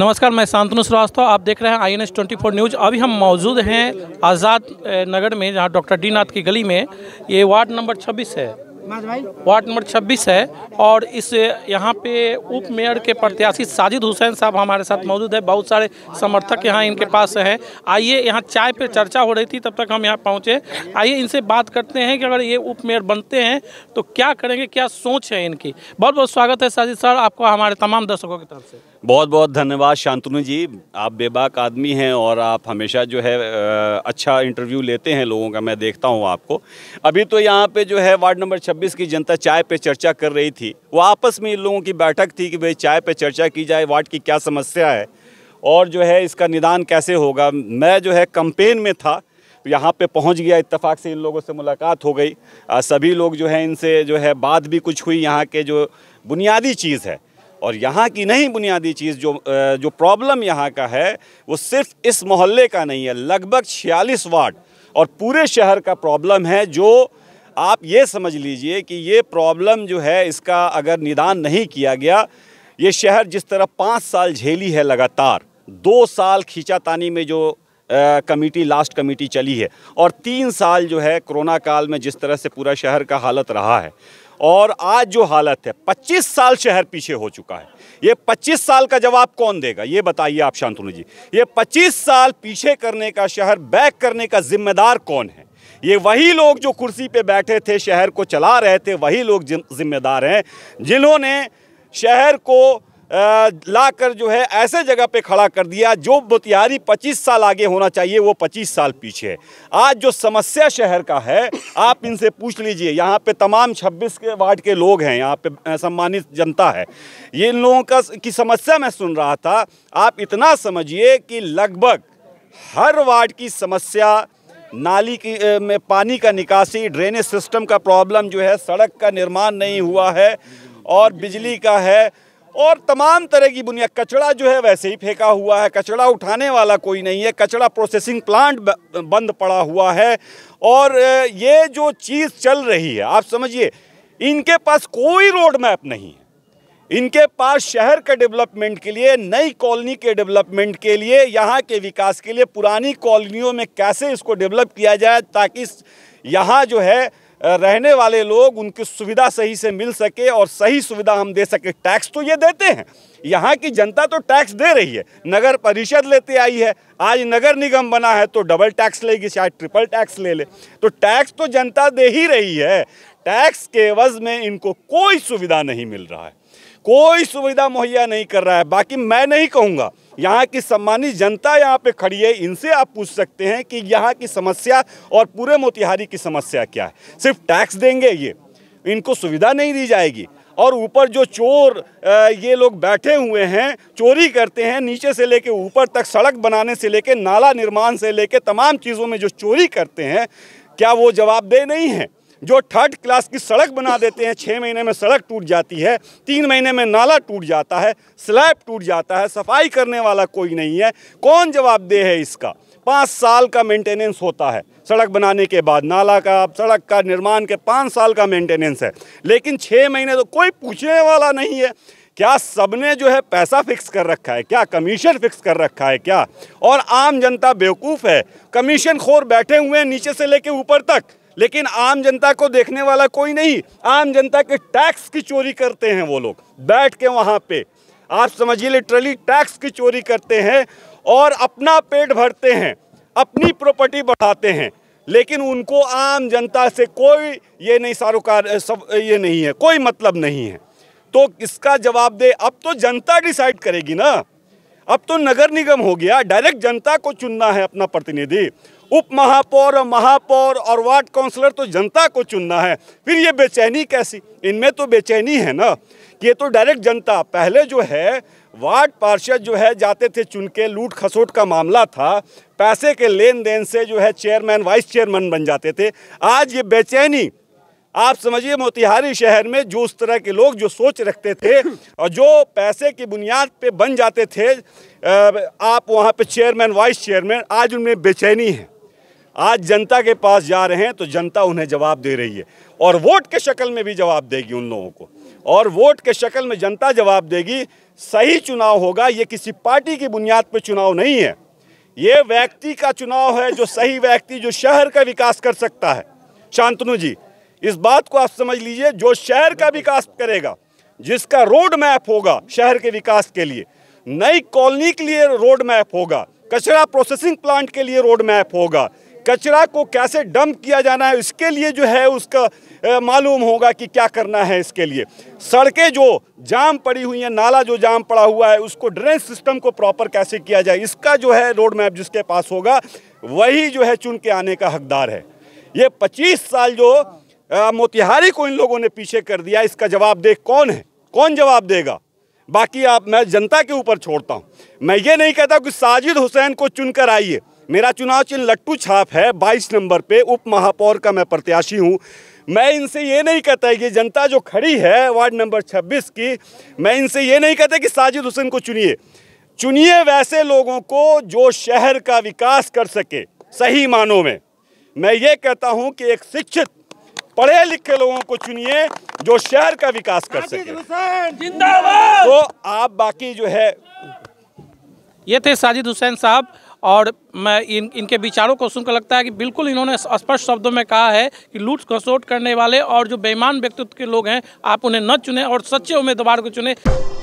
नमस्कार मैं शांतनु श्रीवास्तव आप देख रहे हैं I N S twenty four news अभी हम मौजूद हैं आज़ाद नगर में जहां डॉक्टर डी नाथ की गली में ये वार्ड नंबर 26 है वार्ड नंबर 26 है और इस यहाँ पे उप मेयर के प्रत्याशी साजिद हुसैन साहब हमारे साथ मौजूद है बहुत सारे समर्थक यहाँ इनके पास हैं आइए यहाँ चाय पे चर्चा हो रही थी तब तक हम यहाँ पहुँचे आइए इनसे बात करते हैं कि अगर ये उप मेयर बनते हैं तो क्या करेंगे क्या सोच है इनकी बहुत बहुत स्वागत है साजिद सर आपका हमारे तमाम दर्शकों की तरफ से बहुत बहुत धन्यवाद शांतनु जी आप बेबाक आदमी हैं और आप हमेशा जो है अच्छा इंटरव्यू लेते हैं लोगों का मैं देखता हूँ आपको अभी तो यहाँ पे जो है वार्ड नंबर छब्बीस की जनता चाय पे चर्चा कर रही थी वो आपस में इन लोगों की बैठक थी कि भाई चाय पे चर्चा की जाए वार्ड की क्या समस्या है और जो है इसका निदान कैसे होगा मैं जो है कंपेन में था यहाँ पे पहुँच गया इत्तेफाक से इन लोगों से मुलाकात हो गई आ, सभी लोग जो है इनसे जो है बात भी कुछ हुई यहाँ के जो बुनियादी चीज़ है और यहाँ की नहीं बुनियादी चीज़ जो जो प्रॉब्लम यहाँ का है वो सिर्फ इस मोहल्ले का नहीं है लगभग छियालीस वार्ड और पूरे शहर का प्रॉब्लम है जो आप ये समझ लीजिए कि ये प्रॉब्लम जो है इसका अगर निदान नहीं किया गया ये शहर जिस तरह पाँच साल झेली है लगातार दो साल खींचातानी में जो कमेटी लास्ट कमेटी चली है और तीन साल जो है कोरोना काल में जिस तरह से पूरा शहर का हालत रहा है और आज जो हालत है 25 साल शहर पीछे हो चुका है ये 25 साल का जवाब कौन देगा ये बताइए आप शांतनु जी ये 25 साल पीछे करने का शहर बैक करने का जिम्मेदार कौन है ये वही लोग जो कुर्सी पे बैठे थे शहर को चला रहे थे वही लोग जिम्मेदार हैं जिन्होंने शहर को लाकर जो है ऐसे जगह पे खड़ा कर दिया जो बुतियारी 25 साल आगे होना चाहिए वो 25 साल पीछे आज जो समस्या शहर का है आप इनसे पूछ लीजिए यहाँ पे तमाम 26 के वार्ड के लोग हैं यहाँ पे सम्मानित जनता है ये इन लोगों का की समस्या मैं सुन रहा था आप इतना समझिए कि लगभग हर वार्ड की समस्या नाली की में पानी का निकासी ड्रेनेज सिस्टम का प्रॉब्लम जो है सड़क का निर्माण नहीं हुआ है और बिजली का है और तमाम तरह की बुनियाद कचरा जो है वैसे ही फेंका हुआ है कचरा उठाने वाला कोई नहीं है कचरा प्रोसेसिंग प्लांट बंद पड़ा हुआ है और ये जो चीज़ चल रही है आप समझिए इनके पास कोई रोड मैप नहीं है इनके पास शहर के डेवलपमेंट के लिए नई कॉलोनी के डेवलपमेंट के लिए यहाँ के विकास के लिए पुरानी कॉलोनियों में कैसे इसको डेवलप किया जाए ताकि यहाँ जो है रहने वाले लोग उनकी सुविधा सही से मिल सके और सही सुविधा हम दे सके टैक्स तो ये देते हैं यहाँ की जनता तो टैक्स दे रही है नगर परिषद लेते आई है आज नगर निगम बना है तो डबल टैक्स लेगी शायद ट्रिपल टैक्स ले ले तो टैक्स तो जनता दे ही रही है टैक्स के अवज़ में इनको कोई सुविधा नहीं मिल रहा है कोई सुविधा मुहैया नहीं कर रहा है बाकी मैं नहीं कहूँगा यहाँ की सम्मानित जनता यहाँ पे खड़ी है इनसे आप पूछ सकते हैं कि यहाँ की समस्या और पूरे मोतिहारी की समस्या क्या है सिर्फ टैक्स देंगे ये इनको सुविधा नहीं दी जाएगी और ऊपर जो चोर ये लोग बैठे हुए हैं चोरी करते हैं नीचे से लेके ऊपर तक सड़क बनाने से लेके नाला निर्माण से लेके तमाम चीज़ों में जो चोरी करते हैं क्या वो जवाबदेह नहीं है जो थर्ड क्लास की सड़क बना देते हैं छः महीने में सड़क टूट जाती है तीन महीने में नाला टूट जाता है स्लैब टूट जाता है सफाई करने वाला कोई नहीं है कौन जवाबदेह है इसका पाँच साल का मेंटेनेंस होता है सड़क बनाने के बाद नाला का सड़क का निर्माण के पाँच साल का मेंटेनेंस है लेकिन छः महीने तो कोई पूछने वाला नहीं है क्या सबने जो है पैसा फिक्स कर रखा है क्या कमीशन फिक्स कर रखा है क्या और आम जनता बेवकूफ़ है कमीशन खोर बैठे हुए हैं नीचे से लेके ऊपर तक लेकिन आम जनता को देखने वाला कोई नहीं आम जनता के टैक्स की चोरी करते हैं वो लोग बैठ के वहाँ पे आप समझिए लिटरली टैक्स की चोरी करते हैं और अपना पेट भरते हैं अपनी प्रॉपर्टी बढ़ाते हैं लेकिन उनको आम जनता से कोई ये नहीं सारोकार सब ये नहीं है कोई मतलब नहीं है तो इसका जवाब दे अब तो जनता डिसाइड करेगी ना अब तो नगर निगम हो गया डायरेक्ट जनता को चुनना है अपना प्रतिनिधि उप महापौर महापौर और वार्ड काउंसलर तो जनता को चुनना है फिर ये बेचैनी कैसी इनमें तो बेचैनी है ना कि ये तो डायरेक्ट जनता पहले जो है वार्ड पार्षद जो है जाते थे चुन के लूट खसोट का मामला था पैसे के लेन देन से जो है चेयरमैन वाइस चेयरमैन बन जाते थे आज ये बेचैनी आप समझिए मोतिहारी शहर में जो उस तरह के लोग जो सोच रखते थे और जो पैसे की बुनियाद पे बन जाते थे आप वहाँ पे चेयरमैन वाइस चेयरमैन आज उनमें बेचैनी है आज जनता के पास जा रहे हैं तो जनता उन्हें जवाब दे रही है और वोट के शक्ल में भी जवाब देगी उन लोगों को और वोट के शक्ल में जनता जवाब देगी सही चुनाव होगा ये किसी पार्टी की बुनियाद पर चुनाव नहीं है ये व्यक्ति का चुनाव है जो सही व्यक्ति जो शहर का विकास कर सकता है शांतनु जी इस बात को आप समझ लीजिए जो शहर का विकास करेगा जिसका रोड मैप होगा शहर के विकास के लिए नई कॉलोनी के लिए रोड मैप होगा कचरा प्रोसेसिंग प्लांट के लिए रोड मैप होगा कचरा को कैसे डंप किया जाना है इसके लिए जो है उसका मालूम होगा कि क्या करना है इसके लिए सड़कें जो जाम पड़ी हुई हैं नाला जो जाम पड़ा हुआ है उसको ड्रेनेज सिस्टम को प्रॉपर कैसे किया जाए इसका जो है रोड मैप जिसके पास होगा वही जो है चुन के आने का हकदार है ये पच्चीस साल जो मोतिहारी को इन लोगों ने पीछे कर दिया इसका जवाब दे कौन है कौन जवाब देगा बाकी आप मैं जनता के ऊपर छोड़ता हूँ मैं ये नहीं कहता कि साजिद हुसैन को चुनकर आइए मेरा चुनाव चिन्ह लट्टू छाप है 22 नंबर पे उप महापौर का मैं प्रत्याशी हूँ मैं इनसे ये नहीं कहता कि जनता जो खड़ी है वार्ड नंबर 26 की मैं इनसे ये नहीं कहता कि साजिद हुसैन को चुनिए चुनिए वैसे लोगों को जो शहर का विकास कर सके सही मानों में मैं ये कहता हूँ कि एक शिक्षित पढ़े लिखे लोगों को चुनिए जो शहर का विकास कर सके तो आप बाकी जो है ये थे साजिद हुसैन साहब और मैं इन इनके विचारों को सुनकर लगता है कि बिल्कुल इन्होंने स्पष्ट शब्दों में कहा है कि लूट खसोट करने वाले और जो बेईमान व्यक्तित्व के लोग हैं आप उन्हें न चुने और सच्चे उम्मीदवार को चुने